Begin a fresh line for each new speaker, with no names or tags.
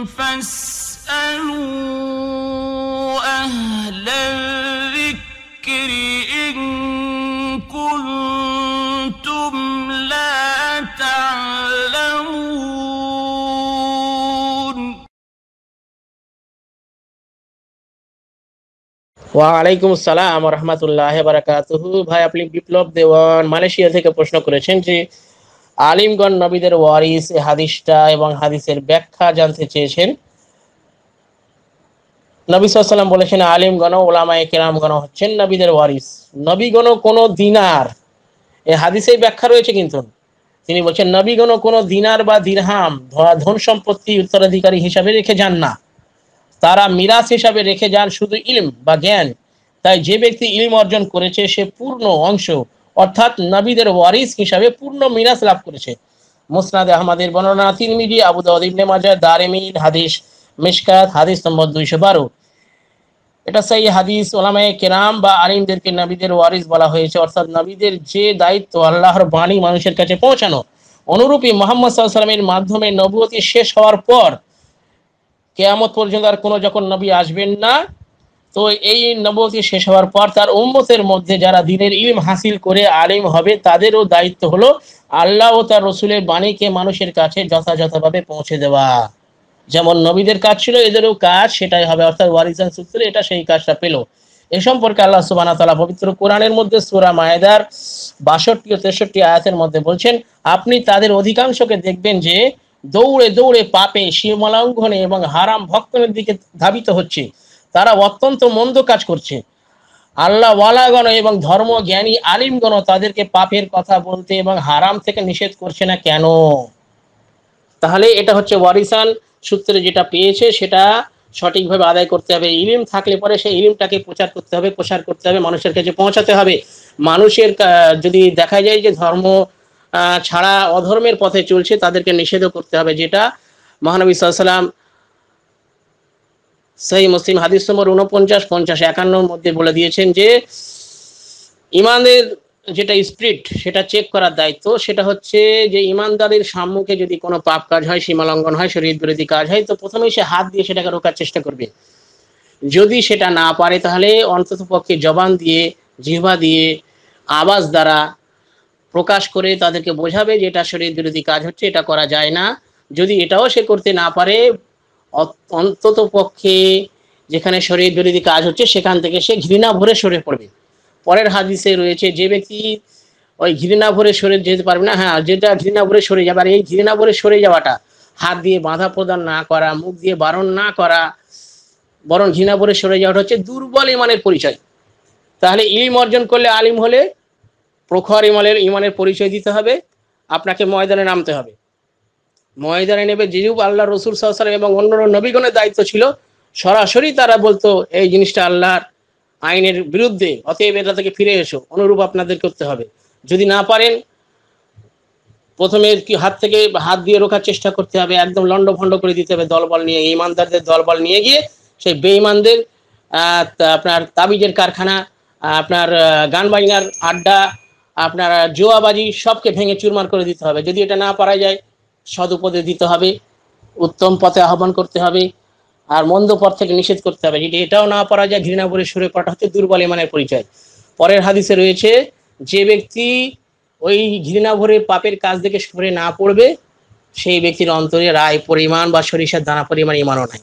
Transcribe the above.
ওয়ালাইকুম আসসালাম রহমতুল্লাহ বারাকাতুহু ভাই আপনি বিপ্লব দেওয়ান মালয়েশিয়া থেকে প্রশ্ন করেছেন যে আলিমগণ নবীদের ওয়ারিস এ হাদিসটা এবং হাদিসের ব্যাখ্যা জানতে চেয়েছেন নবী সাল্লাম বলেছেন আলিমগণ ওলামায় কেরামগণ হচ্ছেন নবীদের ওয়ারিস নবীগণ কোনো দিনার এ হাদিসের ব্যাখ্যা রয়েছে কিন্তু তিনি বলছেন নবীগণ কোনো দিনার বা দিরহাম ধন সম্পত্তি উত্তরাধিকারী হিসাবে রেখে যান না তারা মিরাস হিসাবে রেখে যান শুধু ইলম বা জ্ঞান তাই যে ব্যক্তি ইলম অর্জন করেছে সে পূর্ণ অংশ অর্থাৎ নবীদের ওয়ারিস হিসাবে পূর্ণ মিরাস লাভ করেছে মুসনাদ আহমদের বর্ণনা তিরমিজি আবু দাউদ ইবনে দারেমিন হাদিস মিশকাত হাদিস নম্বর দুইশো বারো এটা সেই হাদিস ওলামায় কেরাম বা আলিমদেরকে নবীদের ওয়ারিস বলা হয়েছে অর্থাৎ নবীদের যে দায়িত্ব আল্লাহর বাণী মানুষের কাছে পৌঁছানো অনুরূপী মোহাম্মদ সাল্লামের মাধ্যমে নবুয়তি শেষ হওয়ার পর কেয়ামত পর্যন্ত আর কোনো যখন নবী আসবেন না তো এই নবতী শেষ হওয়ার পর তার উম্মতের মধ্যে যারা দিনের ইম হাসিল করে আলিম হবে তাদেরও দায়িত্ব হলো আল্লাহ ও তার রসুলের বাণীকে মানুষের কাছে যথাযথভাবে পৌঁছে দেওয়া যেমন নবীদের কাজ ছিল এদেরও কাজ সেটাই হবে অর্থাৎ ওয়ারিসান সূত্রে এটা সেই কাজটা পেল এ সম্পর্কে আল্লাহ সুবানা তালা পবিত্র কোরআনের মধ্যে সুরা মায়েদার বাষট্টি ও তেষট্টি আয়াতের মধ্যে বলছেন আপনি তাদের অধিকাংশকে দেখবেন যে দৌড়ে দৌড়ে পাপে সীমালঙ্ঘনে এবং হারাম ভক্তনের দিকে ধাবিত হচ্ছে তারা অত্যন্ত মন্দ কাজ করছে আল্লাহ ওয়ালাগণ এবং ধর্ম জ্ঞানী আলিমগণ তাদেরকে পাপের কথা বলতে এবং হারাম থেকে নিষেধ করছে না কেন তাহলে এটা হচ্ছে ওয়ারিসান সূত্রে যেটা পেয়েছে সেটা সঠিকভাবে আদায় করতে হবে ইলিম থাকলে পরে সেই ইলিমটাকে প্রচার করতে হবে প্রসার করতে হবে মানুষের কাছে পৌঁছাতে হবে মানুষের যদি দেখা যায় যে ধর্ম ছাড়া অধর্মের পথে চলছে তাদেরকে নিষেধও করতে হবে যেটা মহানবী সাল্লাম সেই মুসলিম হাদিস নম্বর উনপঞ্চাশ পঞ্চাশ একান্নর মধ্যে বলে দিয়েছেন যে ইমানের যেটা স্প্রিট সেটা চেক করার দায়িত্ব সেটা হচ্ছে যে ইমানদারের সম্মুখে যদি কোনো পাপ কাজ হয় সীমালঙ্ঘন হয় শরীর বিরোধী কাজ হয় তো প্রথমেই সে হাত দিয়ে সেটাকে রোকার চেষ্টা করবে যদি সেটা না পারে তাহলে অন্তত পক্ষে জবান দিয়ে জিহ্বা দিয়ে আওয়াজ দ্বারা প্রকাশ করে তাদেরকে বোঝাবে যে এটা শরীর বিরোধী কাজ হচ্ছে এটা করা যায় না যদি এটাও সে করতে না পারে অন্তত পক্ষে যেখানে শরীর বিরোধী কাজ হচ্ছে সেখান থেকে সে ঘৃণা ভরে সরে পড়বে পরের হাদিসে রয়েছে যে ব্যক্তি ওই ঘৃণা ভরে সরে যেতে পারবে না হ্যাঁ যেটা ঘৃণা ভরে সরে যাবে আর এই ঘৃণা ভরে সরে যাওয়াটা হাত দিয়ে বাঁধা প্রদান না করা মুখ দিয়ে বারণ না করা বরং ঘৃণা ভরে সরে যাওয়াটা হচ্ছে দুর্বল ইমানের পরিচয় তাহলে ইলিম অর্জন করলে আলিম হলে প্রখর ইমানের ইমানের পরিচয় দিতে হবে আপনাকে ময়দানে নামতে হবে ময়দানে নেবে যেরূপ আল্লাহ রসুল সাহসালাম এবং অন্য নবীগণের দায়িত্ব ছিল সরাসরি তারা বলতো এই জিনিসটা আল্লাহর আইনের বিরুদ্ধে অতএব এটা থেকে ফিরে এসো অনুরূপ আপনাদের করতে হবে যদি না পারেন প্রথমে কি হাত থেকে হাত দিয়ে রোখার চেষ্টা করতে হবে একদম লন্ডভন্ড করে দিতে হবে দলবল নিয়ে ইমানদারদের দলবল নিয়ে গিয়ে সেই বেঈমানদের আপনার তাবিজের কারখানা আপনার গান বাজনার আড্ডা আপনার জোয়াবাজি সবকে ভেঙে চুরমার করে দিতে হবে যদি এটা না পারা যায় সদুপদে দিতে হবে উত্তম পথে আহ্বান করতে হবে আর মন্দ পথ থেকে নিষেধ করতে হবে যদি এটাও না পারা যায় ঘৃণা বলে সুরে পাঠা হচ্ছে দুর্বল ইমানের পরিচয় পরের হাদিসে রয়েছে যে ব্যক্তি ওই ঘৃণা ভরে পাপের কাজ দেখে সরে না পড়বে সেই ব্যক্তির অন্তরে রায় পরিমাণ বা সরিষার দানা পরিমাণ ইমানও নাই